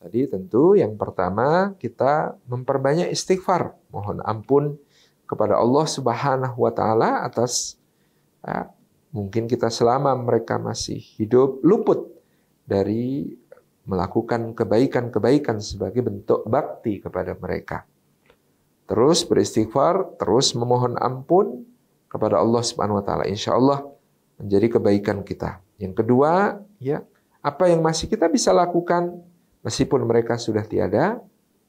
Tadi tentu yang pertama kita memperbanyak istighfar, mohon ampun kepada Allah Subhanahu wa taala atas ya, mungkin kita selama mereka masih hidup luput dari melakukan kebaikan-kebaikan sebagai bentuk bakti kepada mereka. Terus beristighfar, terus memohon ampun kepada Allah Subhanahu wa taala. Insya Allah menjadi kebaikan kita. Yang kedua, ya, apa yang masih kita bisa lakukan Meskipun mereka sudah tiada,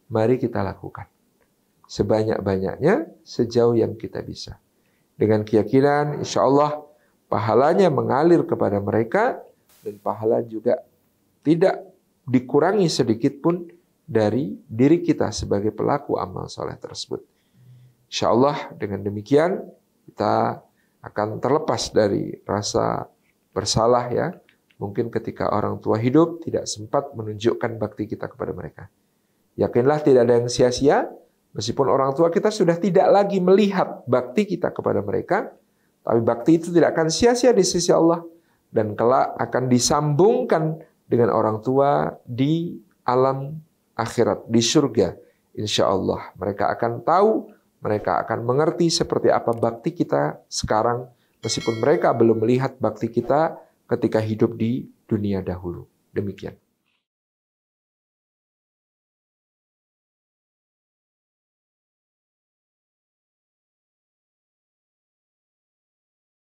mari kita lakukan. Sebanyak-banyaknya, sejauh yang kita bisa. Dengan keyakinan, insya Allah, pahalanya mengalir kepada mereka, dan pahala juga tidak dikurangi sedikit pun dari diri kita sebagai pelaku amal soleh tersebut. Insya Allah dengan demikian kita akan terlepas dari rasa bersalah ya, Mungkin ketika orang tua hidup tidak sempat menunjukkan bakti kita kepada mereka. Yakinlah tidak ada yang sia-sia, meskipun orang tua kita sudah tidak lagi melihat bakti kita kepada mereka, tapi bakti itu tidak akan sia-sia di sisi Allah dan kelak akan disambungkan dengan orang tua di alam akhirat, di surga. Insya Allah mereka akan tahu, mereka akan mengerti seperti apa bakti kita sekarang, meskipun mereka belum melihat bakti kita ketika hidup di dunia dahulu. Demikian.